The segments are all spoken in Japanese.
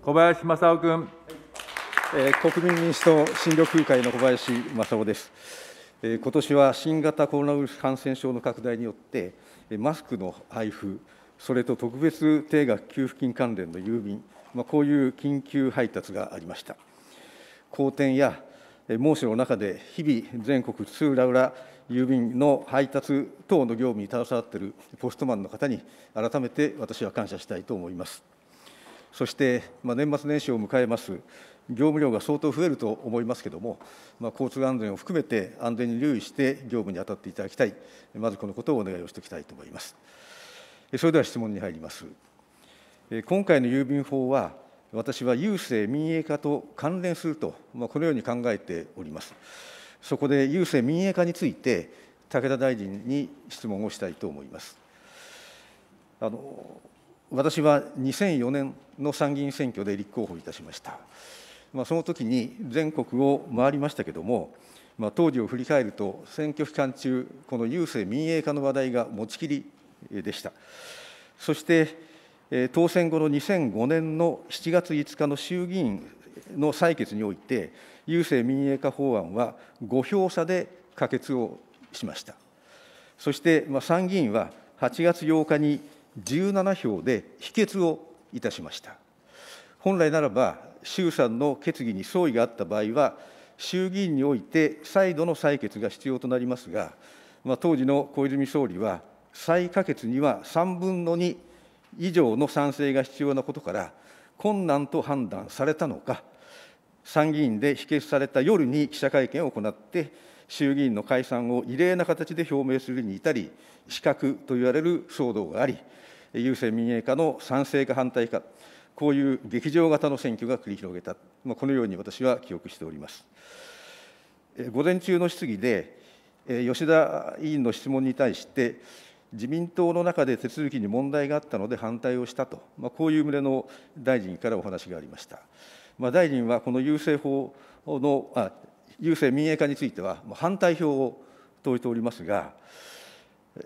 小林正夫君。えー、国民民主党新緑風会の小林正夫です。えー、今年は新型コロナウイルス感染症の拡大によって、マスクの配布、それと特別定額給付金関連の郵便、まあ、こういう緊急配達がありました。好転や猛暑の中で、日々、全国通浦々郵便の配達等の業務に携わっているポストマンの方に、改めて私は感謝したいと思います。そして、まあ、年末年始を迎えます、業務量が相当増えると思いますけれども、まあ、交通安全を含めて安全に留意して業務に当たっていただきたい、まずこのことをお願いをしておきたいと思います。それでは質問に入ります。今回の郵便法は、私は郵政民営化と関連すると、まあ、このように考えております。そこで郵政民営化について、武田大臣に質問をしたいと思います。あの私は2004年の参議院選挙で立候補いたしました。まあ、その時に全国を回りましたけれども、まあ、当時を振り返ると、選挙期間中、この郵政民営化の話題が持ちきりでした。そして、当選後の2005年の7月5日の衆議院の採決において、郵政民営化法案は5票差で可決をしました。そして、まあ、参議院は8月8日に17票で否決をいたしました。本来ならば、衆参の決議に相違があった場合は、衆議院において再度の採決が必要となりますが、まあ、当時の小泉総理は、再可決には3分の2以上の賛成が必要なことから、困難と判断されたのか、参議院で否決された夜に記者会見を行って、衆議院の解散を異例な形で表明するに至り、資格といわれる騒動があり、郵政民営化の賛成か反対か、こういう劇場型の選挙が繰り広げた、まあ、このように私は記憶しております。午前中の質疑で、吉田委員の質問に対して、自民党の中で手続きに問題があったので反対をしたと、まあ、こういう旨の大臣からお話がありました。まあ、大臣はこの優生法のあ郵政民営化については反対票を投じておりますが、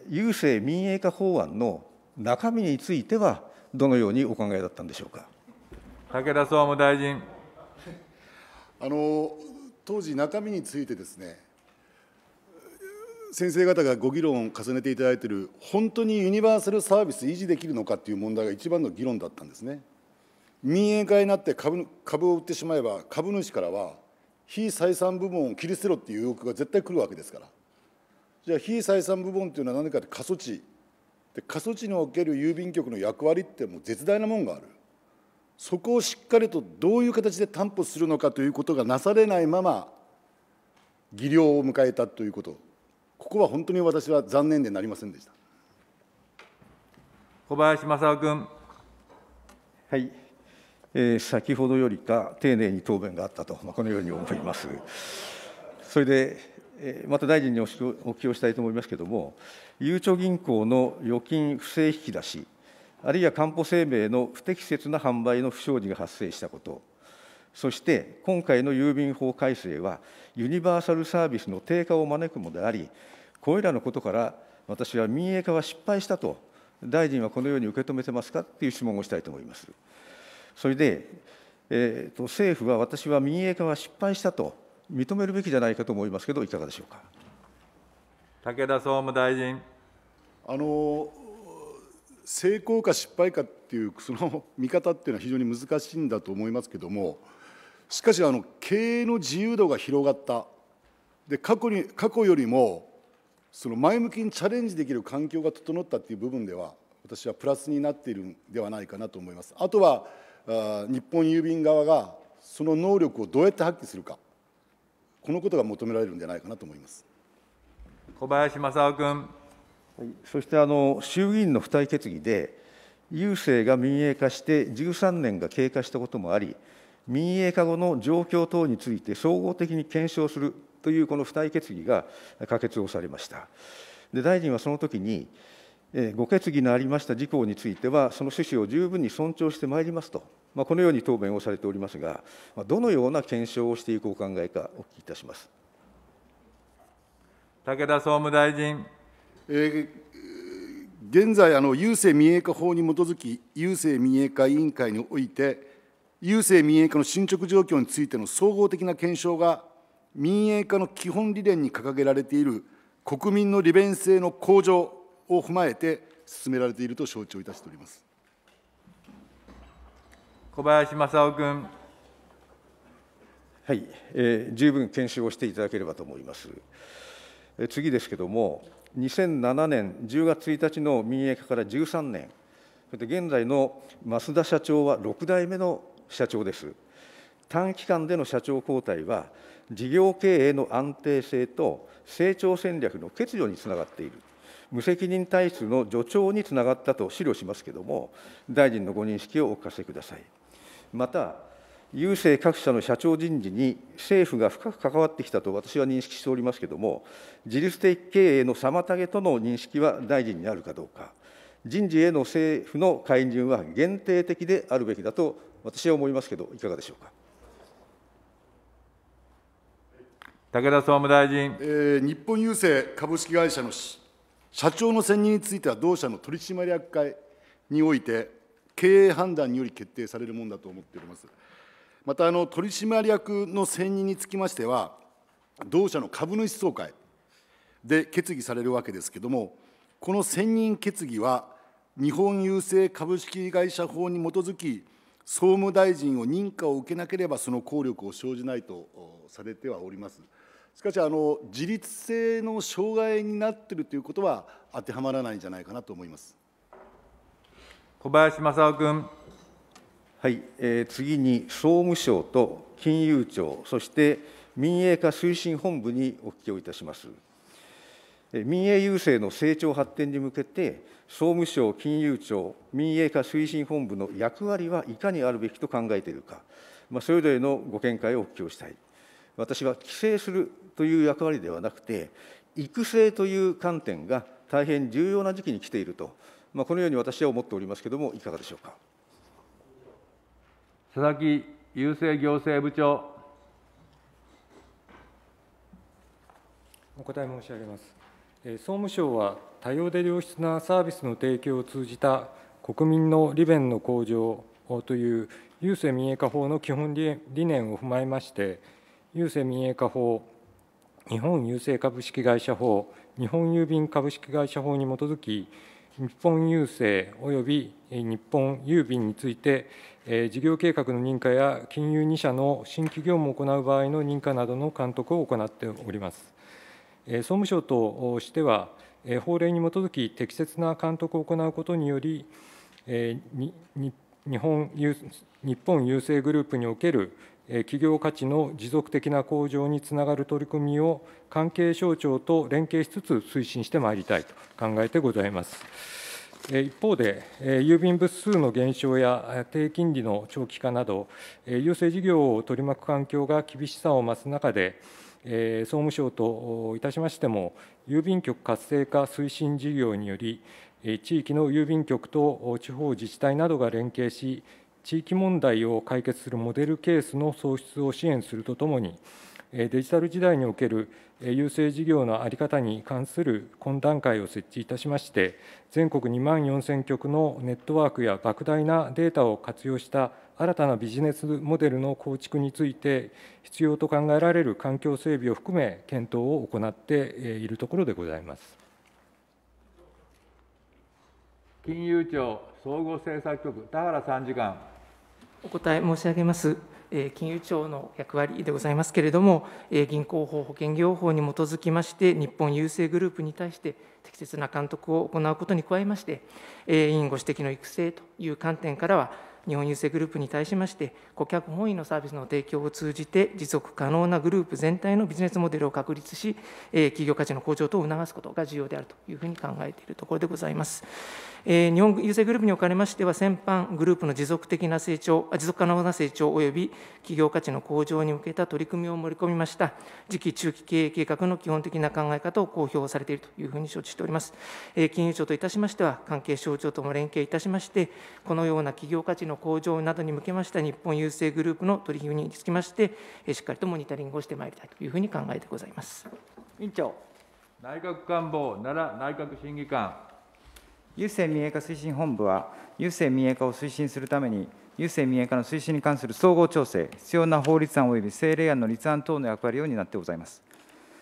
郵政民営化法案の中身については、どのようにお考えだったんでしょうか武田総務大臣。あの当時、中身についてですね、先生方がご議論を重ねていただいている、本当にユニバーサルサービス維持できるのかという問題が一番の議論だったんですね。民営化になって株株を売ってしまえば、株主からは、非採算部門を切り捨てろっていう欲が絶対来るわけですからじゃあ非採算部門っていうのは何かって過疎地で過疎地における郵便局の役割ってもう絶大なもんがあるそこをしっかりとどういう形で担保するのかということがなされないまま技量を迎えたということここは本当に私は残念でなりませんでした小林正夫君。はいえ先ほどよりか丁寧に答弁があったと、まあ、このように思います。それで、えまた大臣にお聞きをしたいと思いますけれども、ゆうちょ銀行の預金不正引き出し、あるいは官保生命の不適切な販売の不祥事が発生したこと、そして今回の郵便法改正は、ユニバーサルサービスの低下を招くものであり、これらのことから、私は民営化は失敗したと、大臣はこのように受け止めてますかっていう質問をしたいと思います。それで、えーと、と政府は私は民営化は失敗したと認めるべきじゃないかと思いますけど、いかがでしょうか武田総務大臣。あの成功か失敗かっていう、その見方っていうのは非常に難しいんだと思いますけども、しかしあの、経営の自由度が広がった、で過去に過去よりもその前向きにチャレンジできる環境が整ったっていう部分では、私はプラスになっているんではないかなと思います。あとは日本郵便側がその能力をどうやって発揮するか、このことが求められるんじゃないかなと思います小林正夫君。そしてあの衆議院の付帯決議で、郵政が民営化して13年が経過したこともあり、民営化後の状況等について総合的に検証するというこの付帯決議が可決をされました。で大臣はその時にご決議のありました事項については、その趣旨を十分に尊重してまいりますと、まあ、このように答弁をされておりますが、どのような検証をしていくお考えか、お聞きいたします武田総務大臣。えー現在あの、郵政民営化法に基づき、郵政民営化委員会において、郵政民営化の進捗状況についての総合的な検証が民営化の基本理念に掲げられている国民の利便性の向上を踏まえて進められていると承知をいたしております小林正夫君。はい、えー、十分研修をしていただければと思います。え次ですけども、2007年10月1日の民営化から13年、それで現在の増田社長は6代目の社長です。短期間での社長交代は、事業経営の安定性と成長戦略の欠如につながっている無責任体質の助長につながったと資料しますけれども、大臣のご認識をお聞かせください。また、郵政各社の社長人事に政府が深く関わってきたと私は認識しておりますけれども、自律的経営の妨げとの認識は大臣にあるかどうか、人事への政府の介入は限定的であるべきだと私は思いますけど、いかがでしょうか。武田総務大臣、えー、日本郵政株式会社の社長の選任については同社の取締役会において経営判断により決定されるものだと思っております。また取締役の選任につきましては同社の株主総会で決議されるわけですけれどもこの選任決議は日本郵政株式会社法に基づき総務大臣を認可を受けなければその効力を生じないとされてはおります。しかしあの自立性の障害になっているということは当てはまらないんじゃないかなと思います小林正夫君。はい、えー、次に総務省と金融庁、そして民営化推進本部にお聞きをいたします。民営郵政の成長発展に向けて、総務省、金融庁、民営化推進本部の役割はいかにあるべきと考えているか、まあ、それぞれのご見解をお聞きをしたい。私は規制するという役割ではなくて育成という観点が大変重要な時期に来ていると、まあ、このように私は思っておりますけれどもいかがでしょうか佐々木郵政行政部長お答え申し上げます総務省は多様で良質なサービスの提供を通じた国民の利便の向上という郵政民営化法の基本理念を踏まえまして郵政民営化法、日本郵政株式会社法、日本郵便株式会社法に基づき、日本郵政および日本郵便について、事業計画の認可や金融2社の新規業務を行う場合の認可などの監督を行っております。総務省としては、法令に基づき適切な監督を行うことにより、日日本日本郵政グループにおける企業価値の持続的な向上につながる取り組みを関係省庁と連携しつつ推進してまいりたいと考えてございます。一方で、郵便物数の減少や低金利の長期化など、郵政事業を取り巻く環境が厳しさを増す中で、総務省といたしましても、郵便局活性化推進事業により、地域の郵便局と地方自治体などが連携し、地域問題を解決するモデルケースの創出を支援するとともに、デジタル時代における郵政事業の在り方に関する懇談会を設置いたしまして、全国2万4000局のネットワークや莫大なデータを活用した新たなビジネスモデルの構築について、必要と考えられる環境整備を含め、検討を行っているところでございます。金融庁総合政策局、田原参事官。お答え申し上げます。金融庁の役割でございますけれども、銀行法、保険業法に基づきまして、日本郵政グループに対して、適切な監督を行うことに加えまして、委員ご指摘の育成という観点からは、日本郵政グループに対しまして、顧客本位のサービスの提供を通じて、持続可能なグループ全体のビジネスモデルを確立し、企業価値の向上等を促すことが重要であるというふうに考えているところでございます。えー、日本郵政グループにおかれましては、先般、グループの持続的な成長、持続可能な成長及び企業価値の向上に向けた取り組みを盛り込みました、次期中期経営計画の基本的な考え方を公表されているというふうに承知しております。えー、金融庁といたしましては、関係省庁とも連携いたしまして、このような企業価値の向上などに向けました日本郵政グループの取り組みにつきまして、えしっかりとモニタリングをしてまいりたいというふうに考えてございます。委員長内閣官房奈良内閣審議官郵政民営化推進本部は、郵政民営化を推進するために、郵政民営化の推進に関する総合調整、必要な法律案及び政令案の立案等の役割を担ってございます。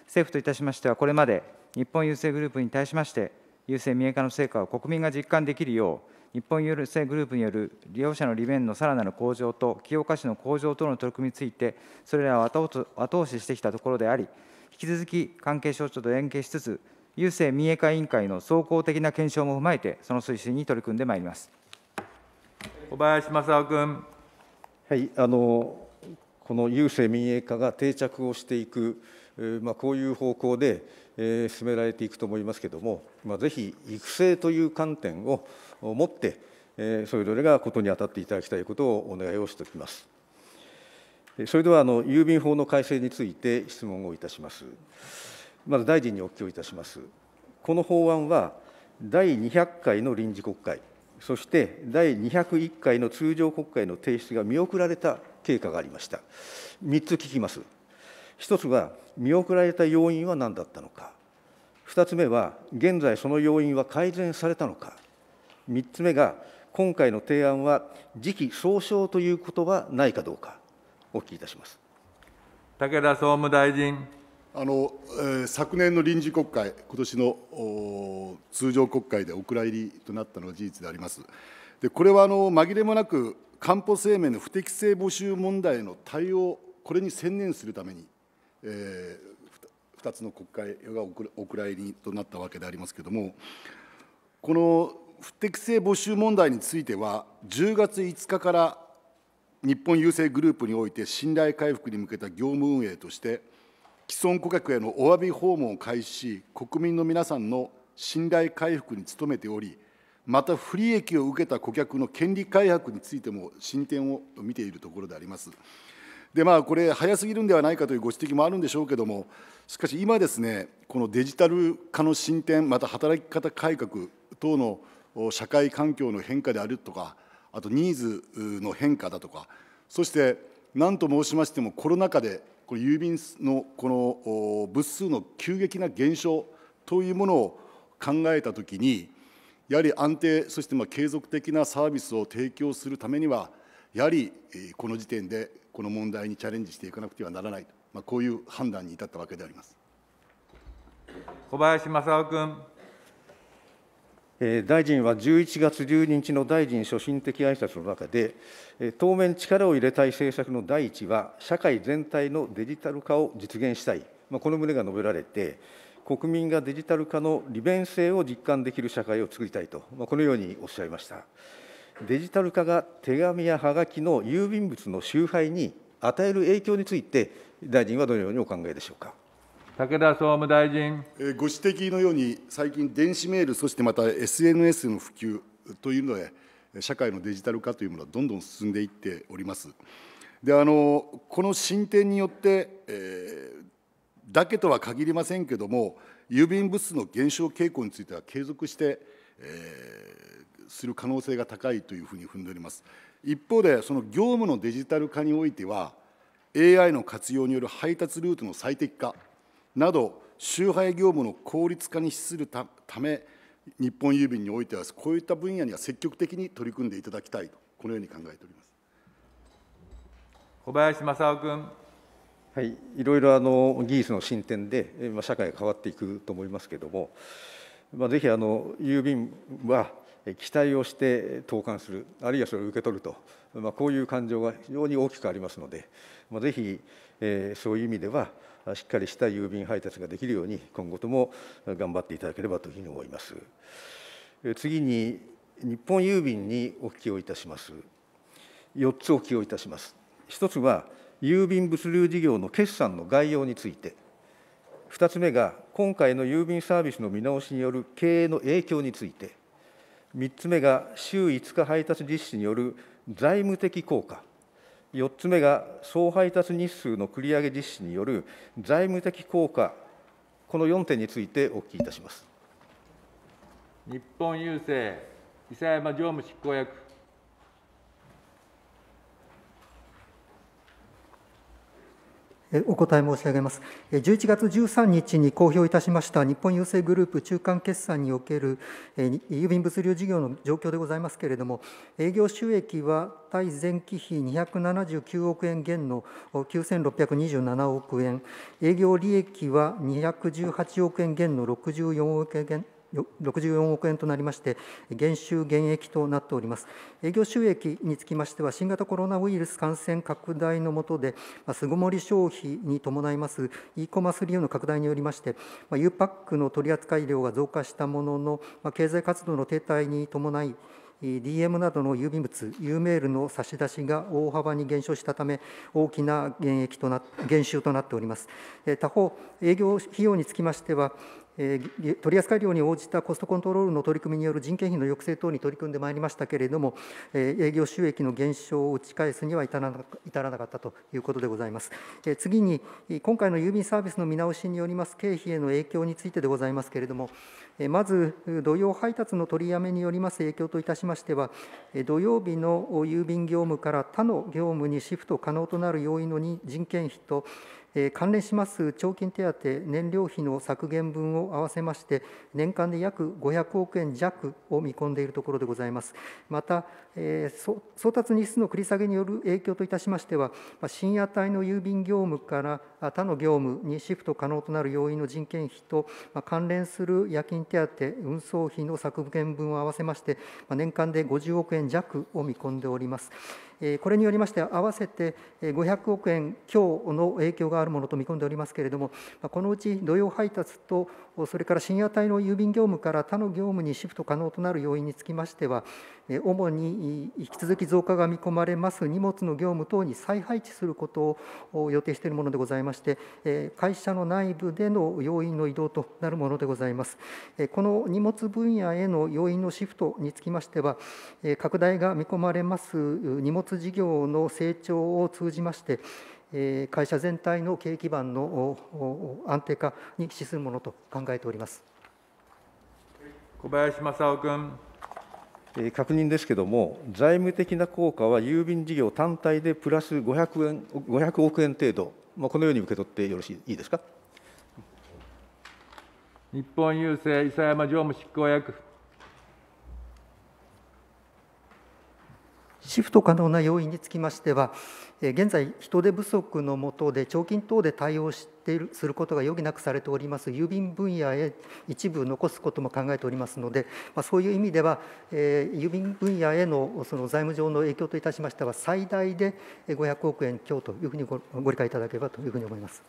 政府といたしましては、これまで日本郵政グループに対しまして、郵政民営化の成果を国民が実感できるよう、日本郵政グループによる利用者の利便のさらなる向上と、企業価値の向上等の取り組みについて、それらを後押ししてきたところであり、引き続き関係省庁と連携しつつ、郵政民営化委員会の総合的な検証も踏まえて、その推進に取り組んでまいります小林正夫君。はいあのこの郵政民営化が定着をしていく、まあ、こういう方向で、えー、進められていくと思いますけれども、まあ、ぜひ育成という観点を持って、えー、それぞれがことに当たっていただきたいことをお願いをしておきます。それではあの郵便法の改正について質問をいたします。まず大臣にお聞きをいたします。この法案は、第200回の臨時国会、そして第201回の通常国会の提出が見送られた経過がありました。3つ聞きます。1つは、見送られた要因は何だったのか。2つ目は、現在その要因は改善されたのか。3つ目が、今回の提案は時期尚早ということはないかどうか、お聞きいたします。武田総務大臣。あの、えー、昨年の臨時国会、今年の通常国会でお蔵入りとなったのは事実であります。でこれはあの紛れもなく、官保声明の不適正募集問題への対応、これに専念するために、えー、2つの国会がお蔵入りとなったわけでありますけれども、この不適正募集問題については、10月5日から日本郵政グループにおいて信頼回復に向けた業務運営として、既存顧客へのお詫び訪問を開始し国民の皆さんの信頼回復に努めておりまた不利益を受けた顧客の権利回復についても進展を見ているところであります。でまあ、これ早すぎるんではないかというご指摘もあるんでしょうけれどもしかし今ですねこのデジタル化の進展また働き方改革等の社会環境の変化であるとかあとニーズの変化だとかそして何と申しましてもコロナ禍でこれ郵便のこの物数の急激な減少というものを考えたときに、やはり安定、そしてまあ継続的なサービスを提供するためには、やはりこの時点でこの問題にチャレンジしていかなくてはならないと、まあ、こういう判断に至ったわけであります。小林正夫君。大臣は11月12日の大臣所信的挨拶の中で、当面力を入れたい政策の第一は、社会全体のデジタル化を実現したい、まあ、この旨が述べられて、国民がデジタル化の利便性を実感できる社会を作りたいと、まこのようにおっしゃいました。デジタル化が手紙やはがきの郵便物の集配に与える影響について、大臣はどのようにお考えでしょうか。武田総務大臣。ご指摘のように、最近、電子メール、そしてまた SNS の普及というので、社会のデジタル化というものはどんどん進んでいっております。であのこの進展によって、えー、だけとは限りませんけれども、郵便物数の減少傾向については継続して、えー、する可能性が高いというふうに踏んでおります。一方で、その業務のデジタル化においては、AI の活用による配達ルートの最適化、など集配業務の効率化に資するため日本郵便においてはこういった分野には積極的に取り組んでいただきたいとこのように考えております小林正夫君。はい、いろいろあの技術の進展で、社会が変わっていくと思いますけれども、まあ、ぜひあの郵便は期待をして投函する、あるいはそれを受け取ると、まあ、こういう感情が非常に大きくありますので、まあ、ぜひ、えー、そういう意味では、しっかりした郵便配達ができるように今後とも頑張っていただければというふうに思います。次に日本郵便にお聞きをいたします。4つお聞きをいたします。1つは郵便物流事業の決算の概要について、2つ目が今回の郵便サービスの見直しによる経営の影響について、3つ目が週5日配達実施による財務的効果、4つ目が総配達日数の繰り上げ実施による財務的効果、この4点についてお聞きいたします日本郵政、伊佐山常務執行役。お答え申し上げます。11月13日に公表いたしました日本郵政グループ中間決算における郵便物流事業の状況でございますけれども、営業収益は対前期比279億円減の9627億円、営業利益は218億円減の64億円64億円となりまして、減収減益となっております。営業収益につきましては、新型コロナウイルス感染拡大の下で、巣ごもり消費に伴います e コマース利用の拡大によりまして、U パックの取扱量が増加したものの、経済活動の停滞に伴い、DM などの郵便物、U メールの差し出しが大幅に減少したため、大きな減益とな減収となっております。他方、営業費用につきましては、取り扱い量に応じたコストコントロールの取り組みによる人件費の抑制等に取り組んでまいりましたけれども、営業収益の減少を打ち返すには至らなかったということでございます。次に、今回の郵便サービスの見直しによります経費への影響についてでございますけれども、まず、土曜配達の取りやめによります影響といたしましては、土曜日の郵便業務から他の業務にシフト可能となる要因の人件費と、関連します長金手当燃料費の削減分を合わせまして、年間で約500億円弱を見込んでいるところでございます。また、送達日数の繰り下げによる影響といたしましては、深夜帯の郵便業務から他の業務にシフト可能となる要因の人件費とま関連する夜勤手当、運送費の削減分を合わせまして、ま年間で50億円弱を見込んでおります。これによりまして、合わせて500億円強の影響があるものと見込んでおりますけれども、このうち土曜配達とそれから深夜帯の郵便業務から他の業務にシフト可能となる要因につきましては、主に引き続き増加が見込まれます荷物の業務等に再配置することを予定しているものでございまして、会社の内部での要員の移動となるものでございます。この荷物分野への要員のシフトにつきましては、拡大が見込まれます荷物事業の成長を通じまして、会社全体の経営基盤の安定化に資するものと考えております小林正夫君。確認ですけれども、財務的な効果は郵便事業単体でプラス500円500億円程度、まあ、このように受け取ってよろしいいいですか。日本郵政、諫山常務執行役。シフト可能な要因につきましては、現在、人手不足の下で、徴金等で対応しているすることが余儀なくされております、郵便分野へ一部残すことも考えておりますので、まあ、そういう意味では、えー、郵便分野へのその財務上の影響といたしましては、最大で500億円強というふうにごご理解いただければというふうに思います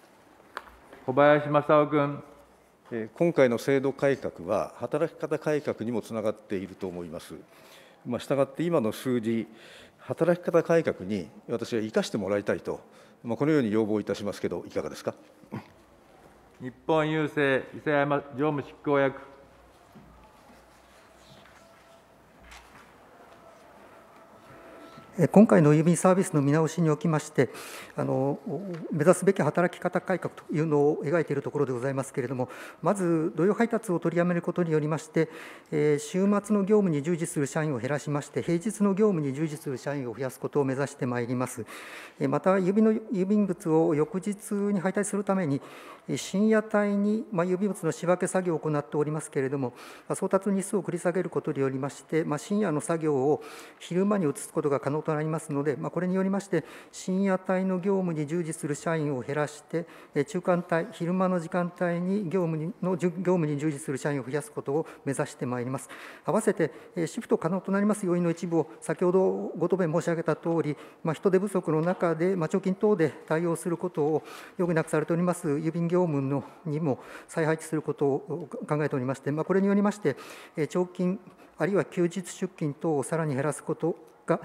小林正夫君。今回の制度改革は、働き方改革にもつながっていると思います。まあ、したがって今の数字、働き方改革に私は生かしてもらいたいと、まあ、このように要望いたしますけど、いかがですか。日本郵政伊勢山常務執行役今回の郵便サービスの見直しにおきましてあの、目指すべき働き方改革というのを描いているところでございますけれども、まず土曜配達を取りやめることによりまして、週末の業務に従事する社員を減らしまして、平日の業務に従事する社員を増やすことを目指してまいります。また郵便の、郵便物を翌日に配達するために、深夜帯に、まあ、郵便物の仕分け作業を行っておりますけれども、送達日数を繰り下げることによりまして、まあ、深夜の作業を昼間に移すことが可能となりますので、まあ、これによりまして、深夜帯の業務に従事する社員を減らして、中間帯、昼間の時間帯に業務にの業務に従事する社員を増やすことを目指してまいります。合わせて、シフト可能となります要因の一部を、先ほどご答弁申し上げたとおり、まあ、人手不足の中で、まあ、貯金等で対応することを余儀なくされております郵便業務のにも再配置することを考えておりまして、まあ、これによりまして、貯金、あるいは休日出勤等をさらに減らすことが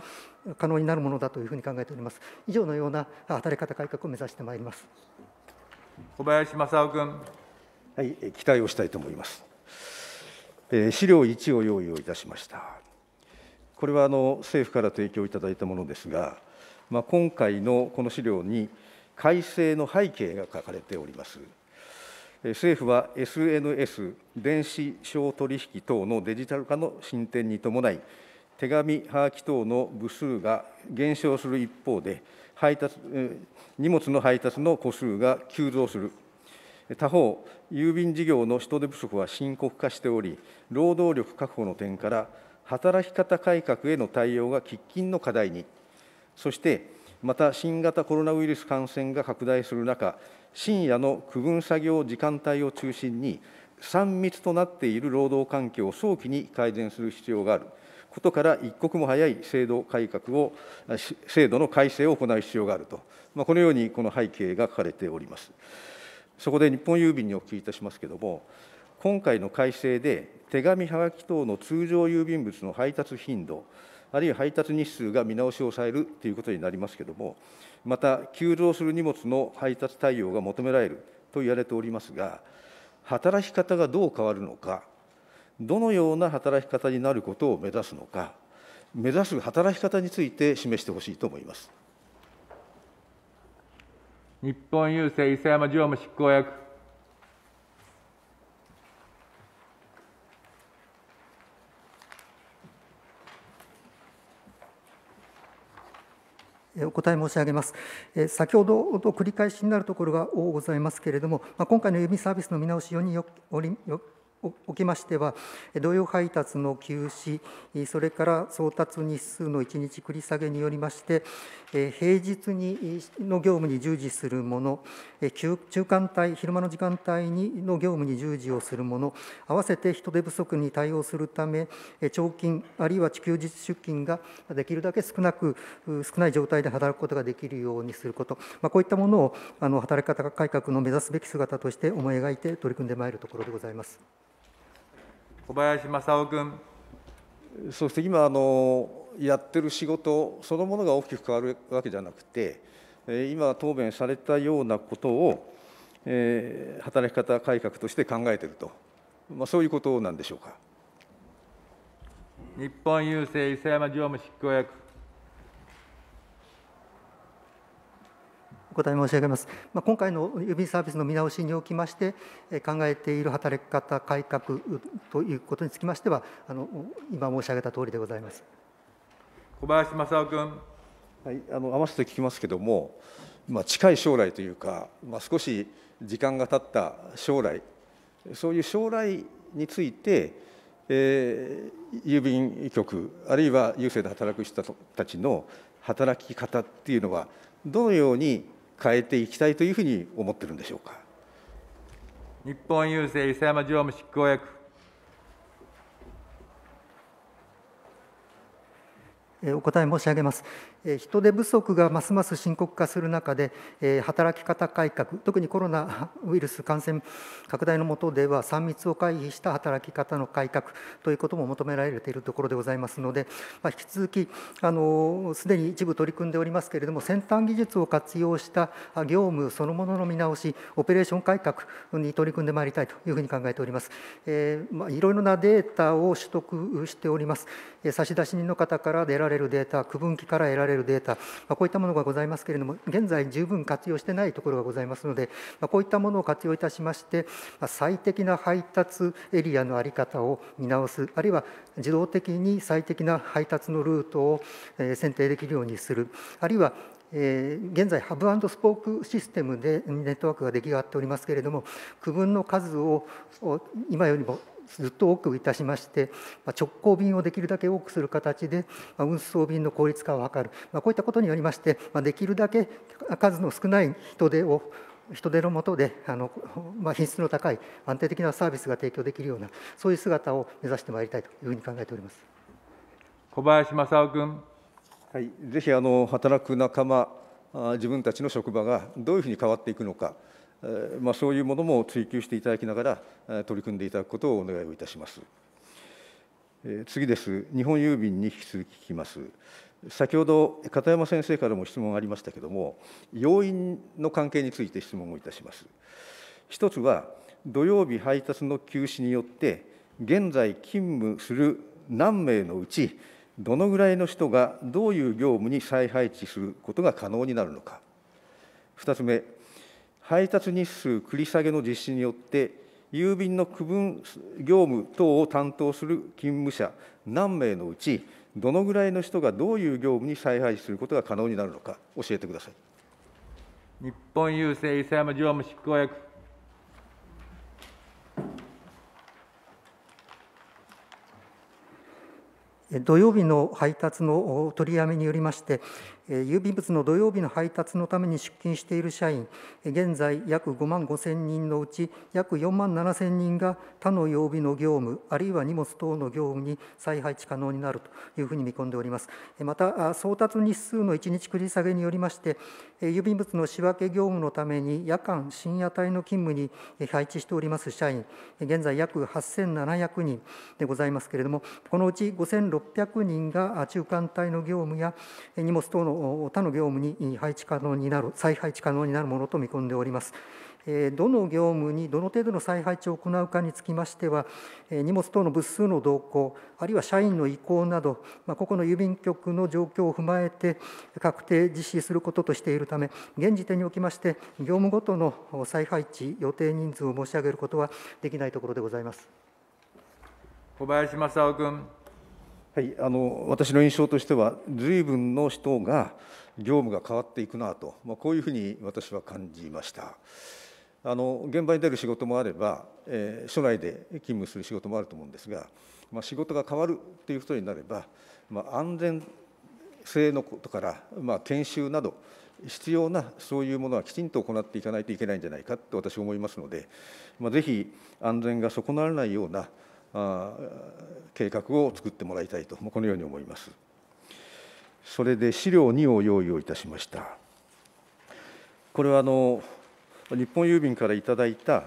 可能になるものだというふうに考えております。以上のような働き方改革を目指してまいります。小林正夫君。はい、期待をしたいと思います。えー、資料1を用意をいたしました。これはあの政府から提供いただいたものですが、まあ、今回のこの資料に改正の背景が書かれております。政府は SNS、電子商取引等のデジタル化の進展に伴い、手紙、はがき等の部数が減少する一方で、配達荷物の配達の個数が急増する、他方、郵便事業の人手不足は深刻化しており、労働力確保の点から、働き方改革への対応が喫緊の課題に、そしてまた新型コロナウイルス感染が拡大する中、深夜の区分作業時間帯を中心に、3密となっている労働環境を早期に改善する必要がある。ことから一刻も早い制度改革を、制度の改正を行う必要があると、まあ、このようにこの背景が書かれております。そこで日本郵便にお聞きいたしますけれども、今回の改正で、手紙・はがき等の通常郵便物の配達頻度、あるいは配達日数が見直しをされるということになりますけれども、また、急増する荷物の配達対応が求められると言われておりますが、働き方がどう変わるのか、どのような働き方になることを目指すのか、目指す働き方について示してほしいと思います。日本郵政伊勢山常務執行役。お答え申し上げます。先ほどと繰り返しになるところがございますけれども、今回の郵便サービスの見直しによりおきましては、同様配達の休止、それから送達日数の1日繰り下げによりまして、平日にの業務に従事するもの、中間帯、昼間の時間帯にの業務に従事をするもの、合わせて人手不足に対応するため、長勤、あるいは休日出勤ができるだけ少なく、少ない状態で働くことができるようにすること、こういったものをあの働き方改革の目指すべき姿として思い描いて取り組んでまいるところでございます。小林正夫君。そして今あの、やってる仕事そのものが大きく変わるわけじゃなくて、今、答弁されたようなことを、えー、働き方改革として考えていると、まあ、そういうことなんでしょうか。日本郵政磯山常務執行役お答え申し上げます。まあ、今回の郵便サービスの見直しにおきまして、考えている働き方改革ということにつきましては、あの今申し上げたとおりでございます。小林正夫君。はい、あの合わせて聞きますけれども、まあ、近い将来というか、まあ、少し時間が経った将来、そういう将来について、えー、郵便局、あるいは郵政で働く人たちの働き方っていうのは、どのように変えていきたいというふうに思ってるんでしょうか日本郵政伊山常務執行役お答え申し上げます。人手不足がますます深刻化する中で、働き方改革、特にコロナ ウイルス感染拡大の下では、3密を回避した働き方の改革ということも求められているところでございますので、まあ、引き続き、すでに一部取り組んでおりますけれども、先端技術を活用した業務そのものの見直し、オペレーション改革に取り組んでまいりたいというふうに考えております。えーまあ、いろいろなデータを取得しております。差出人の方から出られるデータ、区分機から得られるるデータ、まこういったものがございますけれども、現在十分活用してないところがございますので、まこういったものを活用いたしまして、ま最適な配達エリアの在り方を見直す、あるいは自動的に最適な配達のルートを選定できるようにする、あるいは現在、ハブスポークシステムでネットワークが出来上がっておりますけれども、区分の数を今よりもずっと多くいたしまして、ま直行便をできるだけ多くする形で、ま運送便の効率化を図る、まこういったことによりまして、まできるだけ数の少ない人手を人手のもとであの、ま品質の高い安定的なサービスが提供できるようなそういう姿を目指してまいりたいというふうに考えております小林正夫君、はい、ぜひあの働く仲間自分たちの職場がどういうふうに変わっていくのかまあ、そういうものも追求していただきながら取り組んでいただくことをお願いをいたします。次です、日本郵便に引き続き聞きます。先ほど片山先生からも質問ありましたけれども、要因の関係について質問をいたします。一つは、土曜日配達の休止によって、現在勤務する何名のうち、どのぐらいの人がどういう業務に再配置することが可能になるのか。二つ目配達日数繰り下げの実施によって、郵便の区分業務等を担当する勤務者何名のうち、どのぐらいの人がどういう業務に再配置することが可能になるのか、教えてください。日本郵政諫山常務執行役。土曜日の配達の取りやめによりまして、郵便物の土曜日の配達のために出勤している社員、現在約5万5000人のうち、約4万7000人が他の曜日の業務、あるいは荷物等の業務に再配置可能になるというふうに見込んでおります。また、送達日数の1日繰り下げによりまして、郵便物の仕分け業務のために夜間、深夜帯の勤務に配置しております社員、現在約8700人でございますけれども、このうち5600人が中間帯の業務や荷物等の他の業務に配置可能になる再配置可能になるものと見込んでおります。どの業務にどの程度の再配置を行うかにつきましては、荷物等の物数の動向、あるいは社員の意向など、ま個々の郵便局の状況を踏まえて、確定、実施することとしているため、現時点におきまして、業務ごとの再配置、予定人数を申し上げることはできないところでございます。小林正夫君。はい、あの私の印象としては随分の人が業務が変わっていくなと、まあ、こういうふうに私は感じました。あの現場に出る仕事もあれば、えー、署内で勤務する仕事もあると思うんですが、まあ、仕事が変わるということになれば、まあ、安全性のことから、まあ、研修など必要なそういうものはきちんと行っていかないといけないんじゃないかと私は思いますので、まあ、ぜひ安全が損なわれないような計画を作ってもらいたいと、このように思います。それで資料2を用意をいたしました。これはあの日本郵便からいただいた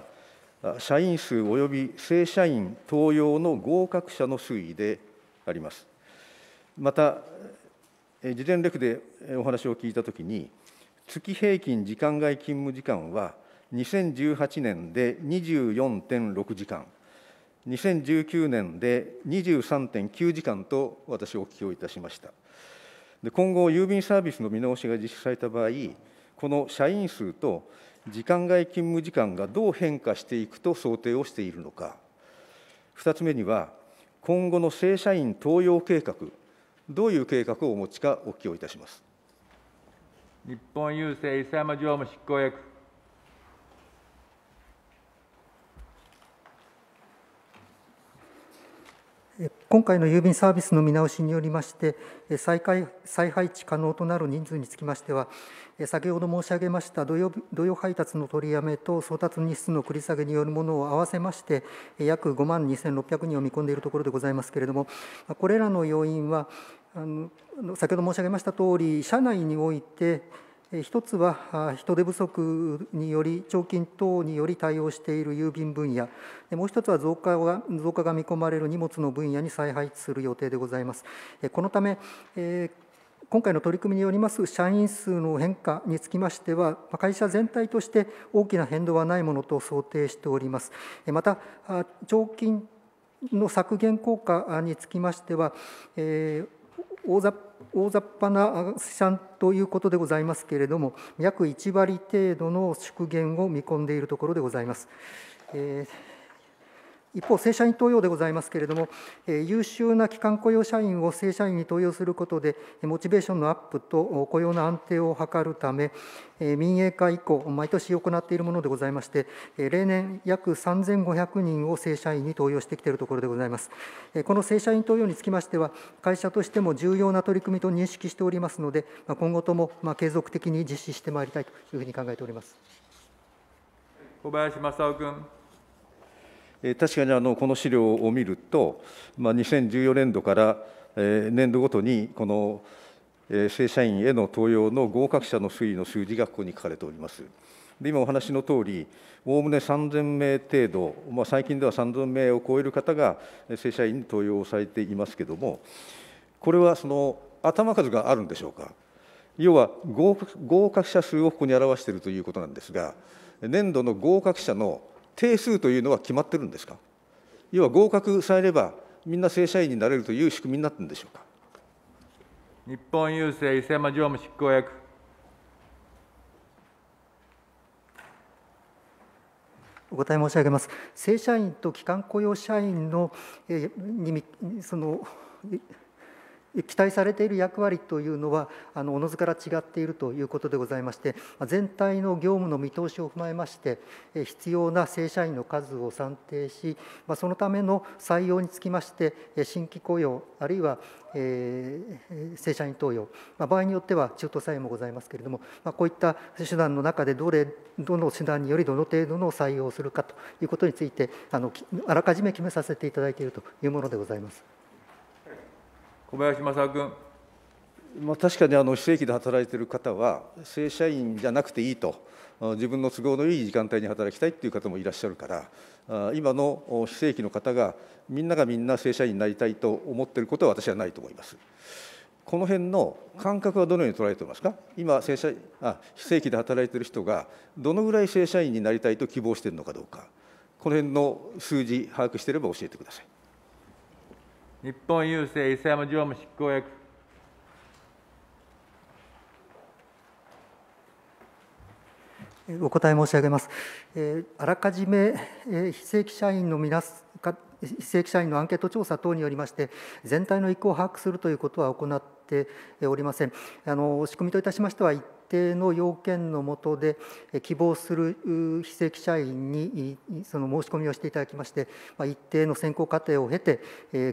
社員数及び正社員登用の合格者の推移であります。また、事前レクでお話を聞いたときに、月平均時間外勤務時間は、2018年で24.6時間。2019年で23.9時間と私、お聞きをいたしました。で今後、郵便サービスの見直しが実施された場合、この社員数と時間外勤務時間がどう変化していくと想定をしているのか、2つ目には、今後の正社員登用計画、どういう計画をお持ちかお聞きをいたします日本郵政諫山常務執行役。今回の郵便サービスの見直しによりまして、再開再配置可能となる人数につきましては、先ほど申し上げました土曜土曜配達の取りやめと送達日数の繰り下げによるものを合わせまして、約5万2600人を見込んでいるところでございますけれども、これらの要因は、あの先ほど申し上げましたとおり、社内において、一つは人手不足により、長金等により対応している郵便分野、もう一つは増加が増加が見込まれる荷物の分野に再配置する予定でございます。このため、今回の取り組みによります社員数の変化につきましては、会社全体として大きな変動はないものと想定しております。また、長金の削減効果につきましては、大雑大雑把な試算ということでございますけれども、約1割程度の縮減を見込んでいるところでございます。えー一方、正社員登用でございますけれども、優秀な基幹雇用社員を正社員に登用することで、モチベーションのアップと雇用の安定を図るため、民営化以降、毎年行っているものでございまして、例年、約3500人を正社員に登用してきているところでございます。この正社員登用につきましては、会社としても重要な取り組みと認識しておりますので、今後とも継続的に実施してまいりたいというふうに考えております。小林正夫君。確かにあのこの資料を見ると、まあ、2014年度から年度ごとにこの正社員への登用の合格者の推移の数字がここに書かれております。で今お話の通り、おおむね3000名程度、まあ、最近では3000名を超える方が正社員に登用されていますけれども、これはその頭数があるんでしょうか、要は合格者数をここに表しているということなんですが、年度の合格者の定数というのは決まってるんですか要は合格されればみんな正社員になれるという仕組みになってるんでしょうか日本郵政伊勢山常務執行役お答え申し上げます。正社員と機関雇用社員の、えー、にその期待されている役割というのはあのおのずから違っているということでございまして全体の業務の見通しを踏まえまして必要な正社員の数を算定しそのための採用につきまして新規雇用あるいは正社員登用場合によっては中途採用もございますけれどもこういった手段の中でどれどの手段によりどの程度の採用をするかということについてあのあらかじめ決めさせていただいているというものでございます。小林正君。まあ、確かにあの非正規で働いている方は、正社員じゃなくていいと、自分の都合のいい時間帯に働きたいという方もいらっしゃるから、今の非正規の方が、みんながみんな正社員になりたいと思っていることは私はないと思います。この辺の感覚はどのように捉えてますか、今正社あ、非正規で働いている人が、どのぐらい正社員になりたいと希望しているのかどうか、この辺の数字、把握していれば教えてください。日本郵政伊磯山常務執行役お答え申し上げます。えー、あらかじめ、えー、非正規社員の皆非正規社員のアンケート調査等によりまして、全体の意向を把握するということは行っておりません。あの仕組みといたしましては、定の要件のもとで希望する非正規社員にその申し込みをしていただきまして一定の選考過程を経て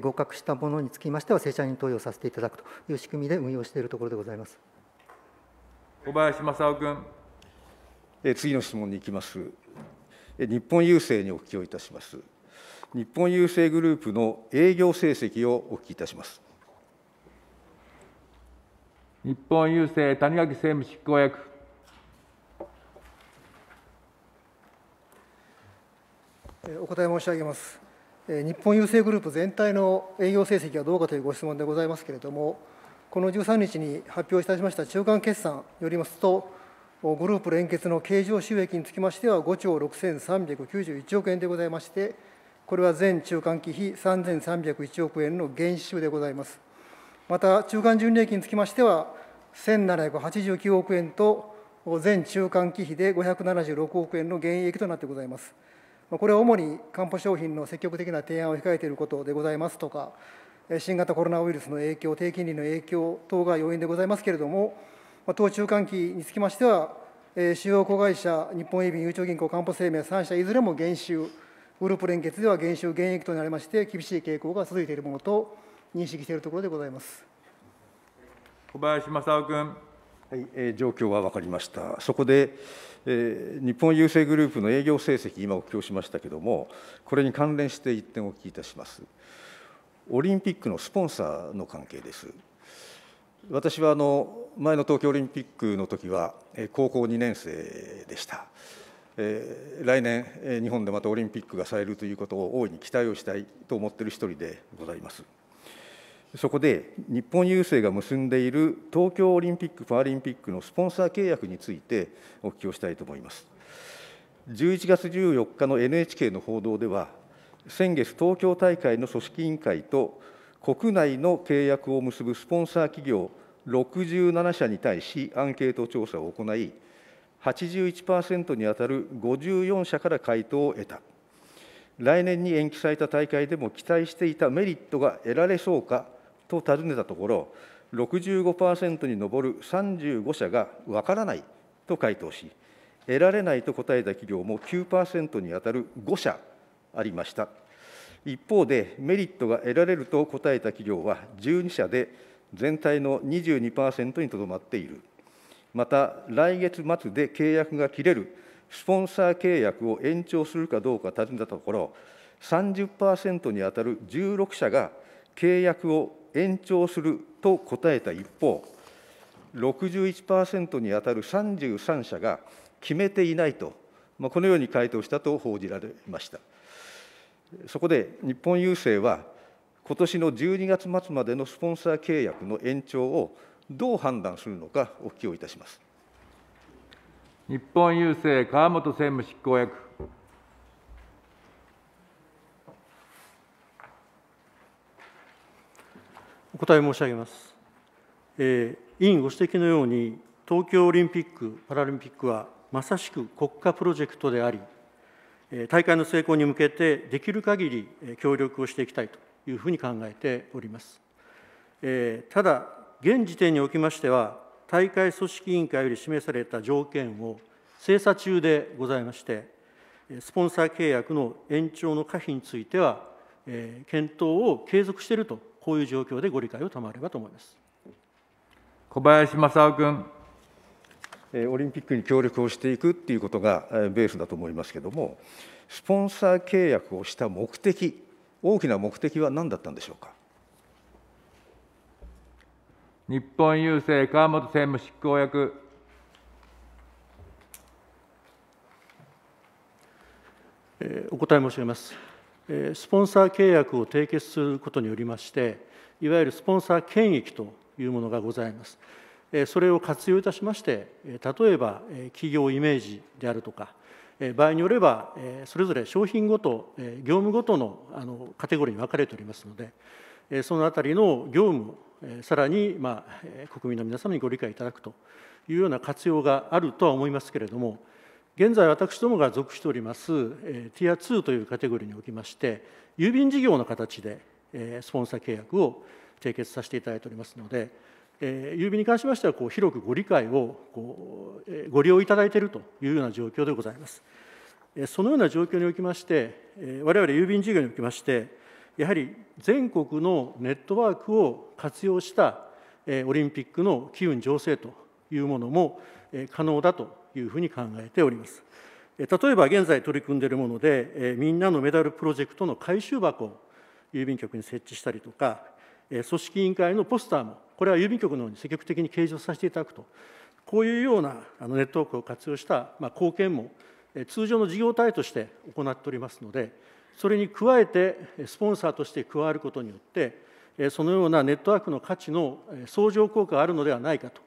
合格したものにつきましては正社員登用させていただくという仕組みで運用しているところでございます。小林正夫君次の質問に行きます。日本郵政にお聞きをいたします。日本郵政グループの営業成績をお聞きいたします。日本郵政谷垣政務執行役お答え申し上げます日本郵政グループ全体の営業成績はどうかというご質問でございますけれどもこの13日に発表いたしました中間決算によりますとグループ連結の経常収益につきましては5兆6391億円でございましてこれは全中間期比3301億円の減収でございますまた中間純利益につきましては、1789億円と、全中間期費で576億円の減益となってございます。これは主に還付商品の積極的な提案を控えていることでございますとか、新型コロナウイルスの影響、低金利の影響等が要因でございますけれども、当中間期につきましては、主要子会社、日本郵便、ゆうちょ銀行、かんぽ生命3社、いずれも減収、グループ連結では減収、減益となりまして、厳しい傾向が続いているものと認識しているところでございます小林正夫君。はいえー、状況は分かりました、そこで、えー、日本郵政グループの営業成績、今、お聞きしましたけれども、これに関連して一点お聞きいたします。オリンピックのスポンサーの関係です。私はあの前の東京オリンピックの時は高校2年生でした。え来年、日本でまたオリンピックがされるということを大いに期待をしたいと思っている一人でございます。そこで日本郵政が結んでいる東京オリンピック・パラリンピックのスポンサー契約についてお聞きをしたいと思います。11月14日の NHK の報道では、先月、東京大会の組織委員会と国内の契約を結ぶスポンサー企業67社に対し、アンケート調査を行い、81%に当たる54社から回答を得た。来年に延期された大会でも期待していたメリットが得られそうかと尋ねたところ、65%に上る35社が分からないと回答し、得られないと答えた企業も9%に当たる5社ありました。一方で、メリットが得られると答えた企業は12社で、全体の22%にとどまっている。また、来月末で契約が切れるスポンサー契約を延長するかどうか尋ねたところ、30%に当たる16社が、契約を延長すると答えた一方、61%に当たる33社が決めていないと、まこのように回答したと報じられました。そこで日本郵政は、今年の12月末までのスポンサー契約の延長をどう判断するのか、お聞きをいたします日本郵政、川本専務執行役。お答え申し上げます。えー、委員ご指摘のように、東京オリンピック・パラリンピックはまさしく国家プロジェクトであり、大会の成功に向けてできる限り協力をしていきたいというふうに考えております。えー、ただ、現時点におきましては、大会組織委員会より示された条件を精査中でございまして、スポンサー契約の延長の可否については、えー、検討を継続しているとこういう状況でご理解を賜ればと思います小林正夫君。オリンピックに協力をしていくっていうことがベースだと思いますけれども、スポンサー契約をした目的、大きな目的は何だったんでしょうか。日本郵政川本専務執行役お答え申し上げます。スポンサー契約を締結することによりまして、いわゆるスポンサー権益というものがございます。それを活用いたしまして、例えば企業イメージであるとか、場合によれば、それぞれ商品ごと、業務ごとのカテゴリーに分かれておりますので、そのあたりの業務をさらに国民の皆様にご理解いただくというような活用があるとは思いますけれども、現在私どもが属しております、えー、ティア2というカテゴリーにおきまして郵便事業の形で、えー、スポンサー契約を締結させていただいておりますので、えー、郵便に関しましてはこう広くご理解をこう、えー、ご利用いただいているというような状況でございます。えー、そのような状況におきまして、えー、我々郵便事業におきましてやはり全国のネットワークを活用したオリンピックの機運醸成というものも可能だというふうに考えております。例えば現在取り組んでいるもので、えみんなのメダルプロジェクトの回収箱を郵便局に設置したりとか、え組織委員会のポスターも、これは郵便局のうに積極的に掲示をさせていただくと、こういうようなあのネットワークを活用した、ま貢献も、え通常の事業体として行っておりますので、それに加えて、スポンサーとして加わることによって、そのようなネットワークの価値の相乗効果があるのではないかと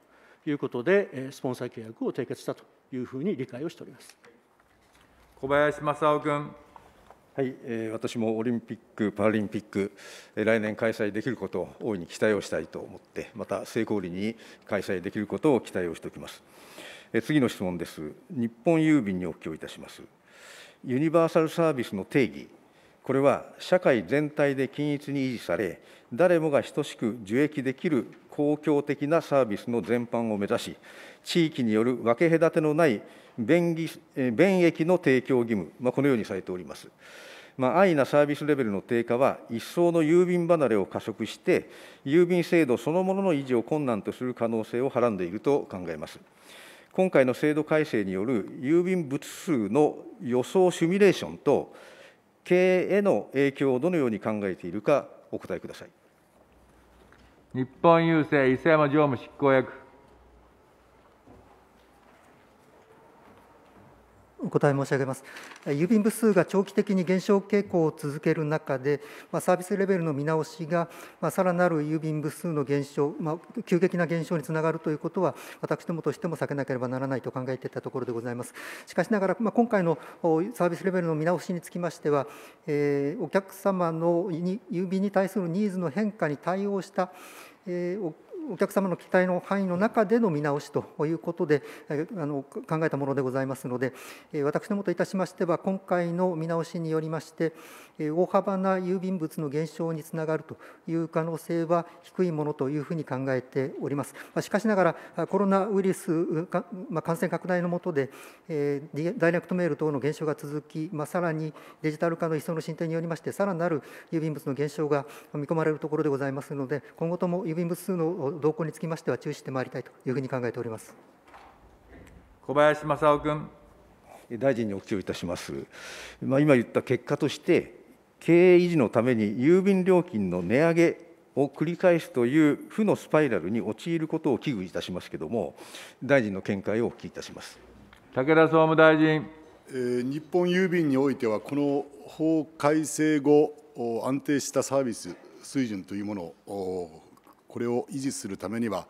いうことで、スポンサー契約を締結したというふうに理解をしております小林正夫君。はい、えー、私もオリンピック・パラリンピック、えー、来年開催できることを大いに期待をしたいと思って、また成功裏に開催できることを期待をしておきます。えー、次の質問です。日本郵便にお聞きをいたします。ユニバーサルサービスの定義、これは社会全体で均一に維持され、誰もが等しく受益できる公共的なサービスの全般を目指し、地域による分け隔てのない便便益の提供義務、まあ、このようにされております。まあ、安易なサービスレベルの低下は、一層の郵便離れを加速して、郵便制度そのものの維持を困難とする可能性をはらんでいると考えます。今回の制度改正による郵便物数の予想シミュレーションと、経営への影響をどのように考えているか、お答えください。日本郵政伊勢山常務執行役お答え申し上げます郵便部数が長期的に減少傾向を続ける中で、まあ、サービスレベルの見直しが、まあ、さらなる郵便部数の減少、まあ、急激な減少につながるということは、私どもとしても避けなければならないと考えていたところでございます。しかしながら、まあ、今回のサービスレベルの見直しにつきましては、えー、お客様のに郵便に対するニーズの変化に対応した、えーお客様の期待の範囲の中での見直しということであの考えたものでございますので、私どもといたしましては、今回の見直しによりまして、大幅な郵便物の減少につながるという可能性は低いものというふうに考えております。しかしながら、コロナウイルス感染拡大の下で、ダイレクトメール等の減少が続き、まさらにデジタル化の一層の進展によりまして、さらなる郵便物の減少が見込まれるところでございますので、今後とも郵便物数の動向につきましては注視してまいりたいというふうに考えております小林正夫君。大臣にお口をいたします、まあ、今言った結果として、経営維持のために郵便料金の値上げを繰り返すという負のスパイラルに陥ることを危惧いたしますけれども、大臣の見解をお聞きいたします武田総務大臣。えー、日本郵便においては、この法改正後、安定したサービス水準というものをこれを維持するためには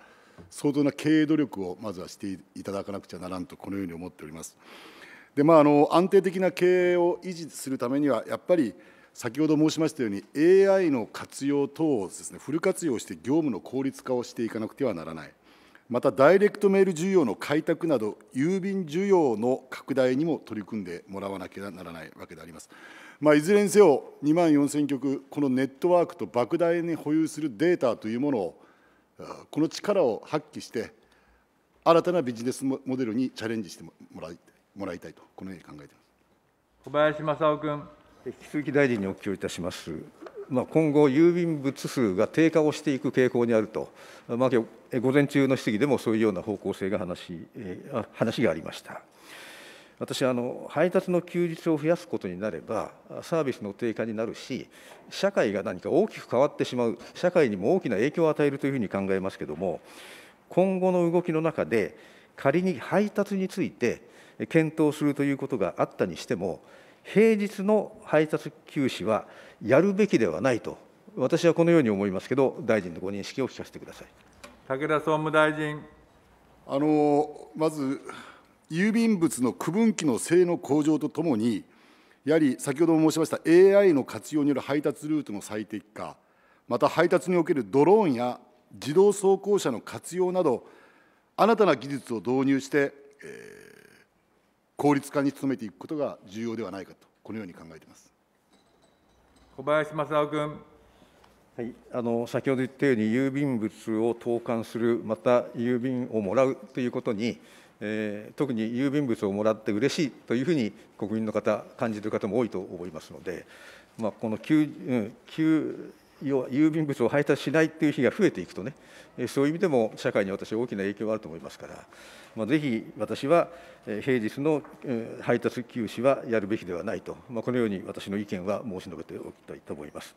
相当な経営努力をまずはしていただかなくちゃならんとこのように思っております。でまあ、あの安定的な経営を維持するためにはやっぱり先ほど申しましたように AI の活用等をですねフル活用して業務の効率化をしていかなくてはならないまたダイレクトメール需要の開拓など郵便需要の拡大にも取り組んでもらわなきゃならないわけでありますまあ、いずれにせよ2万4000局このネットワークと莫大に保有するデータというものをこの力を発揮して新たなビジネスモデルにチャレンジしてもらいもらいたいとこのように考えています小林正夫君引き続き大臣にお聞きをいたします。まあ、今後、郵便物数が低下をしていく傾向にあると、まあ、午前中の質疑でもそういうような方向性が話,、え話がありました。私あの配達の休日を増やすことになればサービスの低下になるし社会が何か大きく変わってしまう社会にも大きな影響を与えるというふうに考えますけども今後の動きの中で仮に配達について検討するということがあったにしても平日の配達休止はやるべきではないと私はこのように思いますけど大臣のご認識を聞かせてください武田総務大臣あのまず郵便物の区分機の性能向上とともに、やはり先ほども申しました AI の活用による配達ルートの最適化、また配達におけるドローンや自動走行車の活用など、新たな技術を導入して、えー、効率化に努めていくことが重要ではないかと、このように考えています小林正夫君。はい、あの先ほど言ったように、郵便物を投函する、また郵便をもらうということに、えー、特に郵便物をもらって嬉しいというふうに国民の方感じている方も多いと思いますので、まあ、この急、うん、急郵便物を配達しないという日が増えていくとね、そういう意味でも社会に私は大きな影響があると思いますから、まあ、ぜひ私は平日の配達休止はやるべきではないと、まあ、このように私の意見は申し述べておきたいと思います。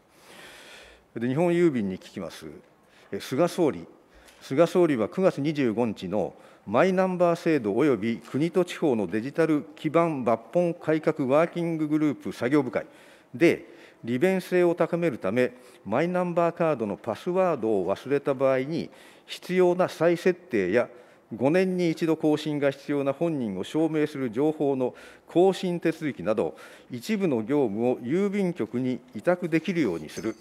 で日本郵便に聞きます菅総理菅総理は9月25日のマイナンバー制度及び国と地方のデジタル基盤抜本改革ワーキンググループ作業部会で、利便性を高めるため、マイナンバーカードのパスワードを忘れた場合に、必要な再設定や5年に1度更新が必要な本人を証明する情報の更新手続きなど、一部の業務を郵便局に委託できるようにする。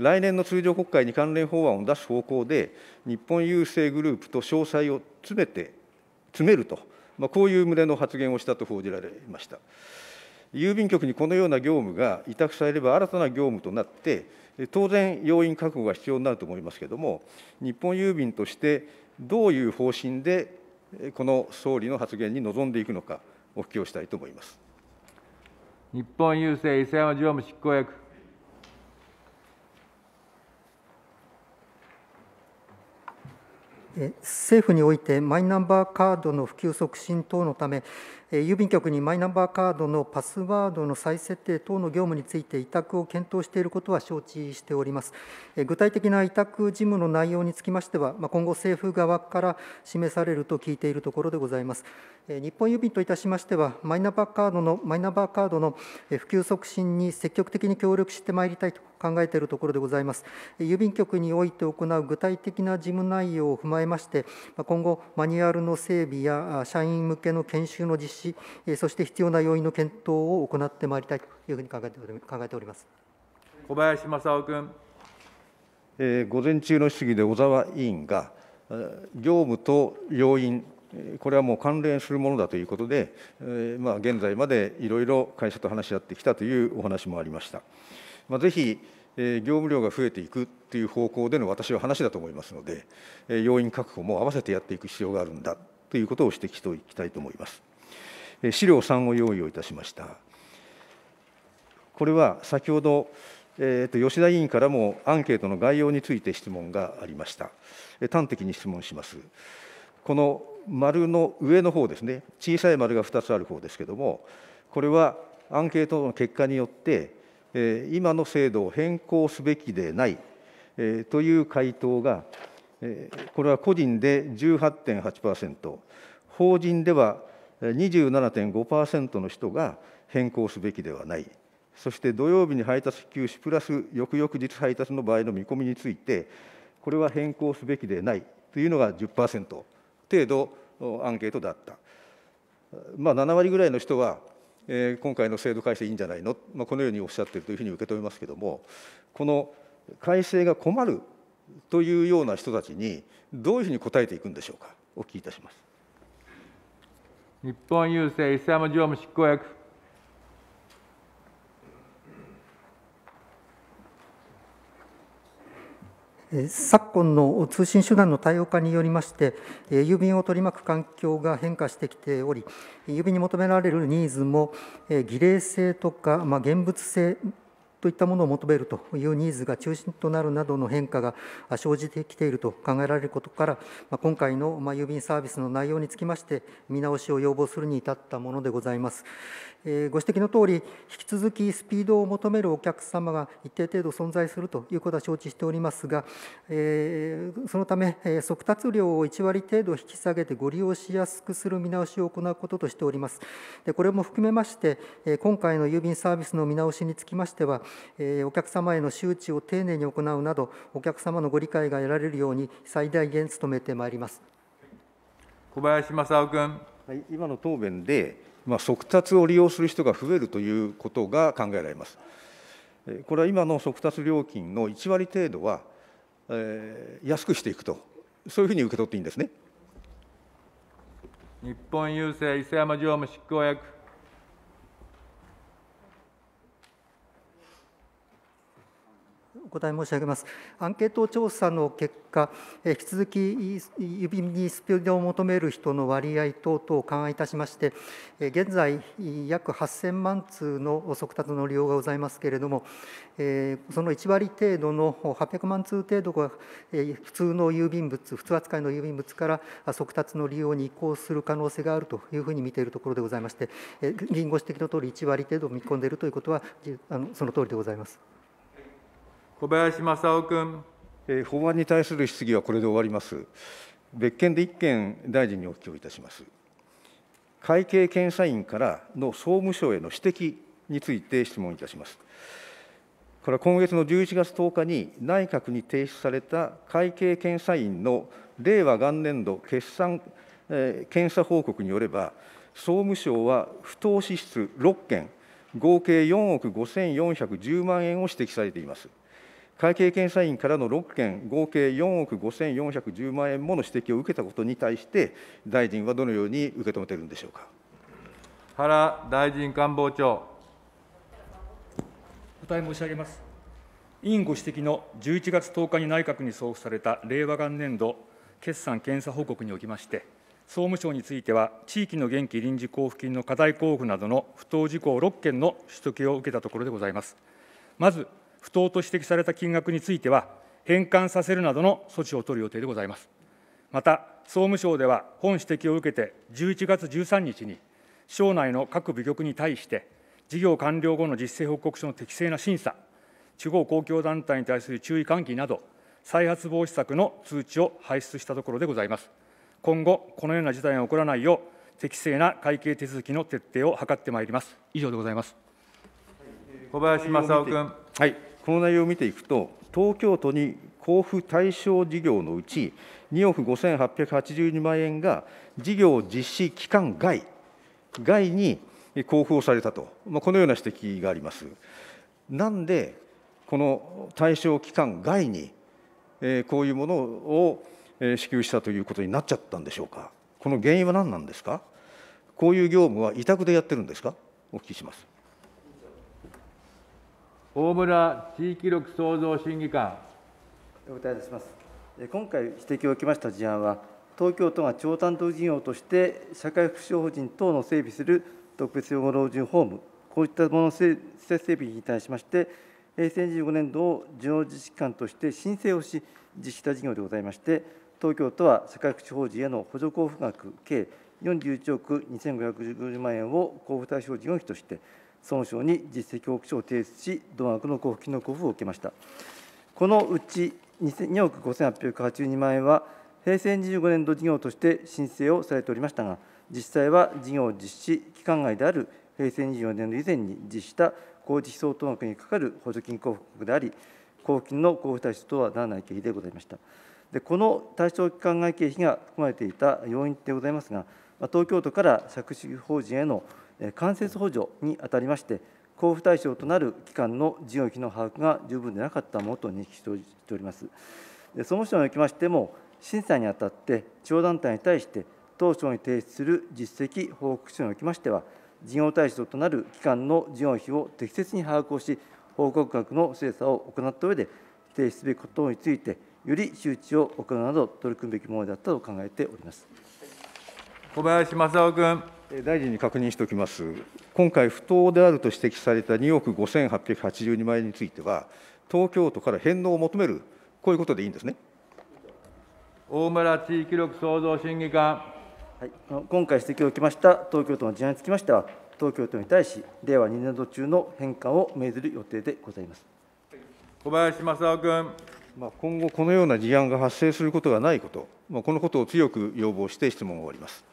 来年の通常国会に関連法案を出す方向で、日本郵政グループと詳細を詰めて、詰めると、まあ、こういう旨の発言をしたと報じられました。郵便局にこのような業務が委託されれば新たな業務となって、当然、要因確保が必要になると思いますけれども、日本郵便としてどういう方針で、この総理の発言に臨んでいくのか、お聞きをしたいと思います日本郵政伊勢山事務執行役。政府においてマイナンバーカードの普及促進等のため郵便局にマイナンバーカードのパスワードの再設定等の業務について委託を検討していることは承知しております。具体的な委託事務の内容につきましては、今後、政府側から示されると聞いているところでございます。日本郵便といたしましては、マイナンバーカードのマイナンバーカードの普及促進に積極的に協力してまいりたいと考えているところでございます。郵便局において行う具体的な事務内容を踏まえまして、今後、マニュアルの整備や社員向けの研修の実施し、そして必要な要因の検討を行ってまいりたいというふうに考えて考えております小林正夫君。えー、午前中の質疑で小沢委員が、業務と要因、これはもう関連するものだということで、えー、まあ、現在までいろいろ会社と話し合ってきたというお話もありました。まあ、ぜひえ業務量が増えていくという方向での私は話だと思いますので、え要因確保も合わせてやっていく必要があるんだということを指摘しておきたいと思います。資料3を用意をいたしました。これは先ほど、えー、と吉田委員からもアンケートの概要について質問がありました。端的に質問します。この丸の上の方ですね、小さい丸が2つある方ですけれども、これはアンケートの結果によって、今の制度を変更すべきでないという回答が、これは個人で18.8%、法人では27.5%の人が変更すべきではない、そして土曜日に配達休止プラス翌々日配達の場合の見込みについて、これは変更すべきでないというのが10%程度アンケートだった。まあ、7割ぐらいの人は、えー、今回の制度改正いいんじゃないの、まあ、このようにおっしゃっているというふうに受け止めますけれども、この改正が困るというような人たちに、どういうふうに答えていくんでしょうか、お聞きいたします。日本郵政伊佐山常務執行役昨今の通信手段の多様化によりまして、郵便を取り巻く環境が変化してきており、郵便に求められるニーズも、儀礼性とか、まあ、現物性といったものを求めるというニーズが中心となるなどの変化が生じてきていると考えられることから、今回の郵便サービスの内容につきまして、見直しを要望するに至ったものでございます。ご指摘のとおり、引き続きスピードを求めるお客様が一定程度存在するということは承知しておりますが、そのため、速達量を1割程度引き下げてご利用しやすくする見直しを行うこととしております。でこれも含めまして、今回の郵便サービスの見直しにつきましては、お客様への周知を丁寧に行うなど、お客様のご理解が得られるように最大限努めてまいります。小林正夫君。はい、今の答弁でまあ、速達を利用する人が増えるということが考えられます。これは今の速達料金の1割程度は、えー、安くしていくと、そういうふうに受け取っていいんですね。日本郵政伊勢山常務執行役答え申し上げます。アンケート調査の結果、引き続き郵便にスピードを求める人の割合等々を勘案いたしまして、現在、約8000万通の速達の利用がございますけれども、その1割程度の800万通程度が普通の郵便物、普通扱いの郵便物から速達の利用に移行する可能性があるというふうに見ているところでございまして、議員ご指摘のとおり、1割程度見込んでいるということは、のその通りでございます。小林正夫君。え法案に対する質疑はこれで終わります。別件で1件、大臣にお聞きをいたします。会計検査院からの総務省への指摘について質問いたします。これは今月の11月10日に内閣に提出された会計検査院の令和元年度決算、えー、検査報告によれば、総務省は不当支出6件、合計4億5410万円を指摘されています。会計検査院からの6件、合計4億5410万円もの指摘を受けたことに対して、大臣はどのように受け止めているんでしょうか原大臣官房長。お答え申し上げます。委員ご指摘の11月10日に内閣に送付された令和元年度決算検査報告におきまして、総務省については、地域の元気臨時交付金の課題交付などの不当事項6件の取得を受けたところでございます。まず、不当と指摘された金額については、返還させるなどの措置を取る予定でございます。また、総務省では本指摘を受けて、11月13日に、省内の各部局に対して、事業完了後の実施報告書の適正な審査、地方公共団体に対する注意喚起など、再発防止策の通知を排出したところでございます。今後、このような事態が起こらないよう、適正な会計手続きの徹底を図ってまいります。以上でございます。小林正夫君。はいこの内容を見ていくと、東京都に交付対象事業のうち、2億5882万円が事業実施期間外、外に交付をされたと、まあ、このような指摘があります。なんで、この対象期間外に、えこういうものを支給したということになっちゃったんでしょうか、この原因は何なんですか、こういう業務は委託でやってるんですか、お聞きします。大村地域力創造審議官お答えいたします今回指摘を受けました事案は東京都が超担当事業として社会福祉法人等の整備する特別養護老人ホームこういったもの施設整備に対しまして平成25年度を事業実治機関として申請をし実施した事業でございまして東京都は社会福祉法人への補助交付額計41億2550万円を交付対象事業費として務省に実績報告書を提出し、同額の交付金の交付を受けました。このうち2億5882万円は、平成25年度事業として申請をされておりましたが、実際は事業実施期間外である平成24年度以前に実施した工事費相当額にかかる補助金交付額であり、交付金の交付対象とはならない経費でございました。でこの対象期間外経費が含まれていた要因でございますが、東京都から借地法人への間接補助にあたりまして、交付対象となる期間の事業費の把握が十分でなかったものと認識しております。総務省におきましても、審査にあたって地方団体に対して、当初に提出する実績報告書におきましては、事業対象となる期間の事業費を適切に把握をし、報告額の精査を行った上で、提出すべきことについて、より周知を行うなど、取り組むべきものであったと考えております。小林正夫君。大臣に確認しておきます、今回、不当であると指摘された2億5882万円については、東京都から返納を求める、こういうことでいいんですね。大村地域力創造審議官。はい、今回指摘を受けました東京都の事案につきましては、東京都に対し、令和2年度中の返還を命ずる予定でございます。小林正夫君。まあ、今後、このような事案が発生することがないこと、まあ、このことを強く要望して質問を終わります。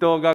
藤学